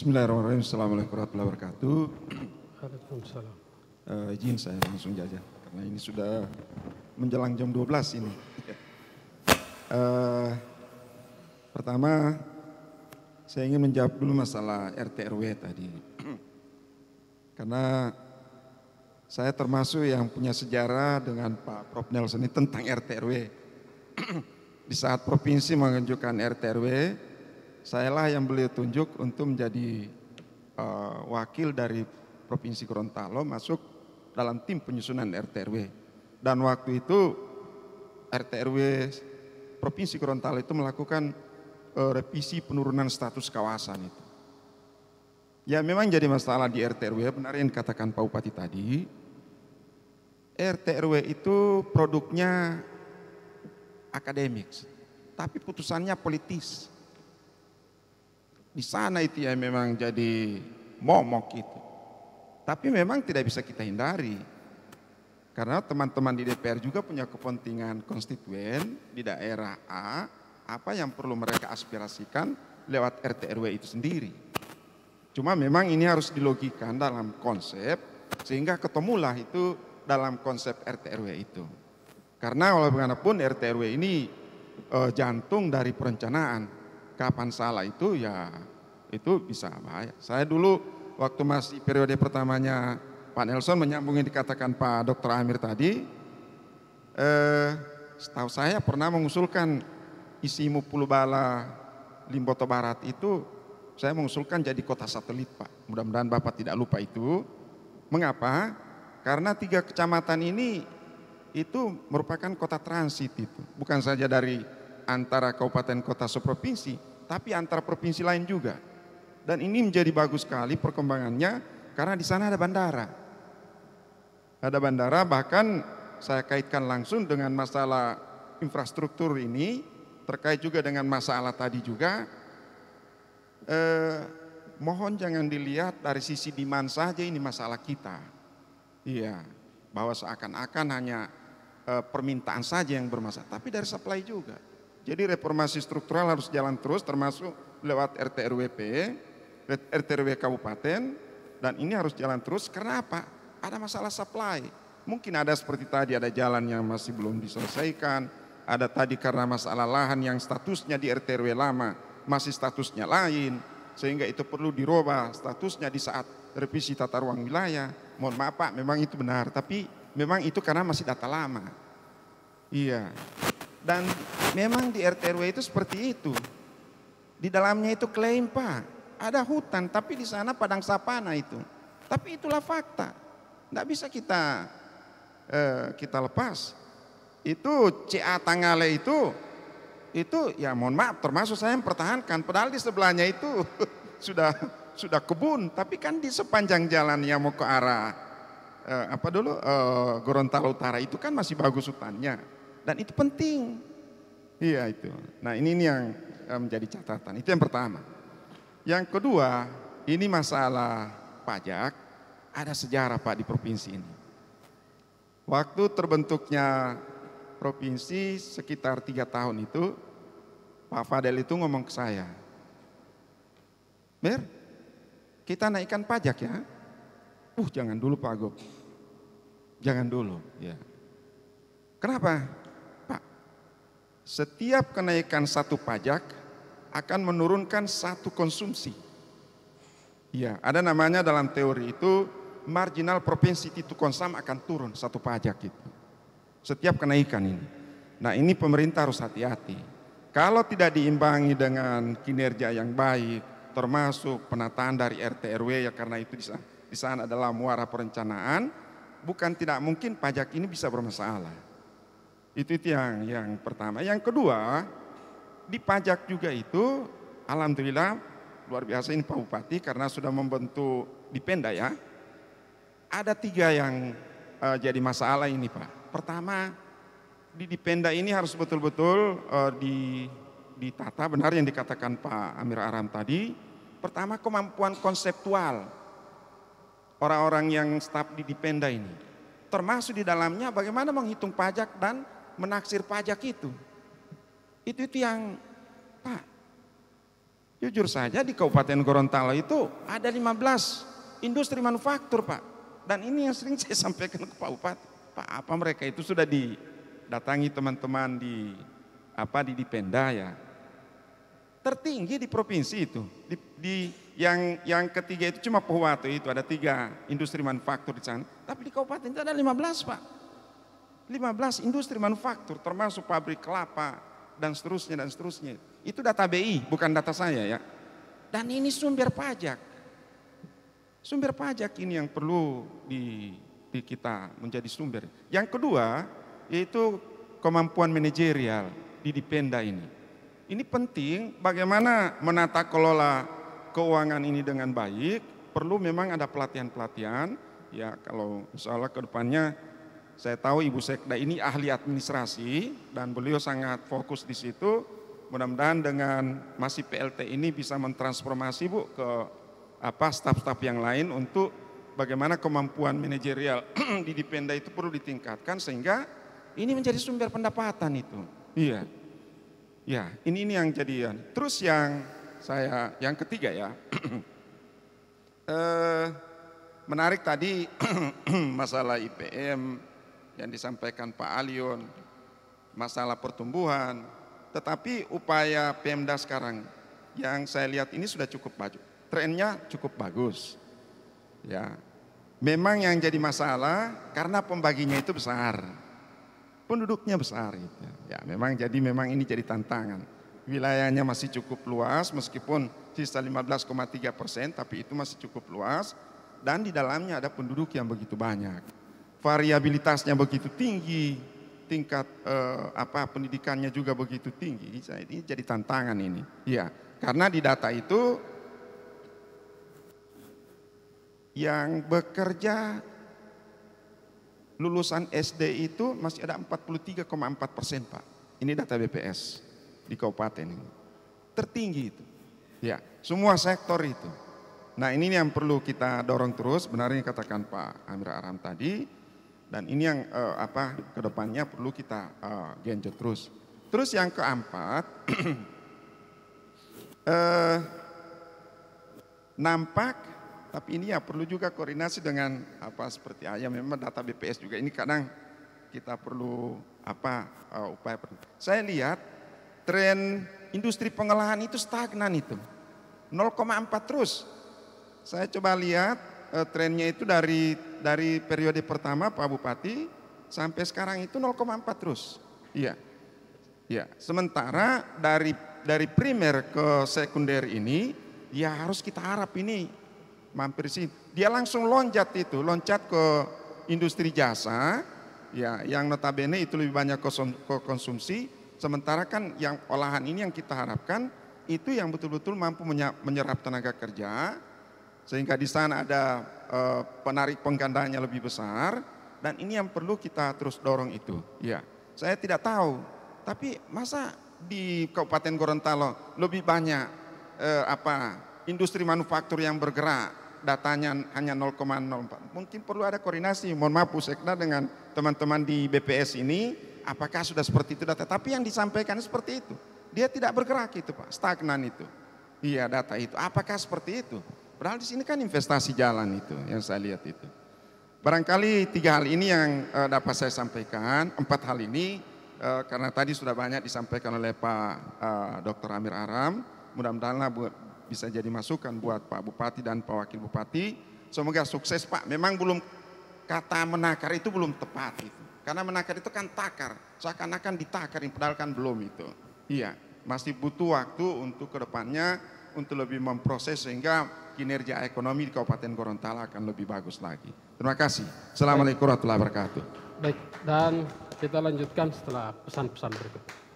Bismillahirrahmanirrahim. Assalamualaikum warahmatullahi wabarakatuh. Waalaikumsalam. Uh, izin saya langsung saja karena ini sudah menjelang jam 12 ini. Uh, pertama saya ingin menjawab dulu masalah RT RW tadi. Karena saya termasuk yang punya sejarah dengan Pak Prof Nelson ini tentang RT RW. Di saat provinsi mengajukan RT RW, sayalah yang beliau tunjuk untuk menjadi uh, wakil dari Provinsi Gorontalo masuk dalam tim penyusunan RTRW. Dan waktu itu RTRW Provinsi Gorontalo itu melakukan uh, revisi penurunan status kawasan itu. Ya memang jadi masalah di RTRW, benar yang dikatakan Pak Bupati tadi, RTRW itu produknya akademik, tapi putusannya politis. Di sana itu ya memang jadi momok itu. Tapi memang tidak bisa kita hindari. Karena teman-teman di DPR juga punya kepentingan konstituen di daerah A, apa yang perlu mereka aspirasikan lewat RT RW itu sendiri. Cuma memang ini harus dilogikan dalam konsep sehingga ketemulah itu dalam konsep RT RW itu. Karena walaupun RT RW ini eh, jantung dari perencanaan kapan salah itu ya itu bisa bahaya. Saya dulu waktu masih periode pertamanya Pak Nelson menyambung yang dikatakan Pak Dr. Amir tadi, eh, setahu saya pernah mengusulkan isi Bala Limboto Barat itu saya mengusulkan jadi kota satelit Pak. Mudah-mudahan Bapak tidak lupa itu. Mengapa? Karena tiga kecamatan ini itu merupakan kota transit itu. Bukan saja dari antara kabupaten kota seprovinsi, tapi antar provinsi lain juga. Dan ini menjadi bagus sekali perkembangannya karena di sana ada bandara. Ada bandara bahkan saya kaitkan langsung dengan masalah infrastruktur ini terkait juga dengan masalah tadi juga. Eh, mohon jangan dilihat dari sisi demand saja ini masalah kita. Iya, bahwa seakan-akan hanya eh, permintaan saja yang bermasalah, tapi dari supply juga. Jadi reformasi struktural harus jalan terus termasuk lewat RTRWP, RTRW kabupaten dan ini harus jalan terus karena apa? Ada masalah supply. Mungkin ada seperti tadi ada jalan yang masih belum diselesaikan, ada tadi karena masalah lahan yang statusnya di RTRW lama masih statusnya lain sehingga itu perlu diroba statusnya di saat revisi tata ruang wilayah. Mohon maaf Pak, memang itu benar, tapi memang itu karena masih data lama. Iya, dan memang di RTRW itu seperti itu. Di dalamnya itu klaim Pak. Ada hutan tapi di sana padang sapana itu. Tapi itulah fakta. Tidak bisa kita eh, kita lepas. Itu CA Tangale itu itu ya mohon maaf termasuk saya yang pertahankan padahal di sebelahnya itu sudah sudah kebun tapi kan di sepanjang jalan yang mau ke arah eh, apa dulu eh, Gorontalo Utara itu kan masih bagus hutannya dan itu penting. Iya itu. Nah ini, ini yang eh, menjadi catatan. Itu yang pertama. Yang kedua, ini masalah pajak. Ada sejarah Pak di provinsi ini. Waktu terbentuknya provinsi sekitar tiga tahun itu, Pak Fadel itu ngomong ke saya, Mir, kita naikkan pajak ya. Uh, jangan dulu Pak Agung. Jangan dulu. Ya. Kenapa? setiap kenaikan satu pajak akan menurunkan satu konsumsi. Ya, ada namanya dalam teori itu marginal propensity to consume akan turun satu pajak itu. Setiap kenaikan ini. Nah ini pemerintah harus hati-hati. Kalau tidak diimbangi dengan kinerja yang baik, termasuk penataan dari RT RW ya karena itu di sana, di sana adalah muara perencanaan, bukan tidak mungkin pajak ini bisa bermasalah. Itu itu yang yang pertama. Yang kedua, di pajak juga itu alhamdulillah luar biasa ini Pak Bupati karena sudah membentuk di Penda ya. Ada tiga yang uh, jadi masalah ini Pak. Pertama, di Dipenda ini harus betul-betul uh, di ditata benar yang dikatakan Pak Amir Aram tadi. Pertama kemampuan konseptual orang-orang yang staf di Dipenda ini. Termasuk di dalamnya bagaimana menghitung pajak dan menaksir pajak itu. Itu itu yang Pak. Jujur saja di Kabupaten Gorontalo itu ada 15 industri manufaktur, Pak. Dan ini yang sering saya sampaikan ke Pak Bupati. Pak, apa mereka itu sudah didatangi teman-teman di apa di Dipenda ya. Tertinggi di provinsi itu. Di, di yang yang ketiga itu cuma Pohuwato itu ada tiga industri manufaktur di sana. Tapi di kabupaten itu ada 15, Pak. 15 industri manufaktur termasuk pabrik kelapa dan seterusnya dan seterusnya. Itu data BI bukan data saya ya. Dan ini sumber pajak. Sumber pajak ini yang perlu di, di kita menjadi sumber. Yang kedua yaitu kemampuan manajerial di Dipenda ini. Ini penting bagaimana menata kelola keuangan ini dengan baik. Perlu memang ada pelatihan-pelatihan. Ya kalau insya Allah ke saya tahu Ibu Sekda ini ahli administrasi dan beliau sangat fokus di situ. Mudah-mudahan dengan masih PLT ini bisa mentransformasi Bu ke apa staf-staf yang lain untuk bagaimana kemampuan manajerial di Dipenda itu perlu ditingkatkan sehingga ini menjadi sumber pendapatan itu. Iya. Ya, ini ini yang jadi ya. Terus yang saya yang ketiga ya. eh menarik tadi masalah IPM yang disampaikan Pak Alion, masalah pertumbuhan, tetapi upaya Pemda sekarang yang saya lihat ini sudah cukup maju. Trennya cukup bagus. Ya. Memang yang jadi masalah karena pembaginya itu besar. Penduduknya besar gitu. Ya, memang jadi memang ini jadi tantangan. Wilayahnya masih cukup luas meskipun sisa 15,3 persen tapi itu masih cukup luas dan di dalamnya ada penduduk yang begitu banyak variabilitasnya begitu tinggi, tingkat eh, apa pendidikannya juga begitu tinggi. Ini jadi tantangan ini. Ya, karena di data itu yang bekerja lulusan SD itu masih ada 43,4 persen Pak. Ini data BPS di kabupaten ini. Tertinggi itu. Ya, semua sektor itu. Nah ini yang perlu kita dorong terus, benar yang katakan Pak Amir Aram tadi, dan ini yang uh, apa kedepannya perlu kita uh, genjot terus. Terus yang keempat, uh, nampak, tapi ini ya perlu juga koordinasi dengan apa seperti ayam. Memang data BPS juga ini kadang kita perlu apa uh, upaya. Saya lihat tren industri pengolahan itu stagnan itu, 0,4 terus. Saya coba lihat eh, trennya itu dari dari periode pertama Pak Bupati sampai sekarang itu 0,4 terus. Iya. Iya, sementara dari dari primer ke sekunder ini ya harus kita harap ini mampir sih. Dia langsung loncat itu, loncat ke industri jasa ya yang notabene itu lebih banyak ke konsumsi sementara kan yang olahan ini yang kita harapkan itu yang betul-betul mampu menyerap tenaga kerja sehingga di sana ada eh, penarik penggandanya lebih besar dan ini yang perlu kita terus dorong itu. Ya, saya tidak tahu, tapi masa di Kabupaten Gorontalo lebih banyak eh, apa industri manufaktur yang bergerak datanya hanya 0,04. Mungkin perlu ada koordinasi. Mohon maaf Bu Sekda dengan teman-teman di BPS ini, apakah sudah seperti itu data? Tapi yang disampaikan seperti itu. Dia tidak bergerak itu Pak, stagnan itu. Iya data itu. Apakah seperti itu? Padahal di sini kan investasi jalan itu yang saya lihat itu. Barangkali tiga hal ini yang uh, dapat saya sampaikan, empat hal ini uh, karena tadi sudah banyak disampaikan oleh Pak uh, eh, Dr. Amir Aram. Mudah-mudahan bisa jadi masukan buat Pak Bupati dan Pak Wakil Bupati. Semoga sukses Pak. Memang belum kata menakar itu belum tepat itu. Karena menakar itu kan takar, seakan-akan ditakar yang padahal kan belum itu. Iya, masih butuh waktu untuk kedepannya untuk lebih memproses sehingga kinerja ekonomi di Kabupaten Gorontalo akan lebih bagus lagi. Terima kasih. Assalamualaikum warahmatullahi wabarakatuh. Baik, dan kita lanjutkan setelah pesan-pesan berikut.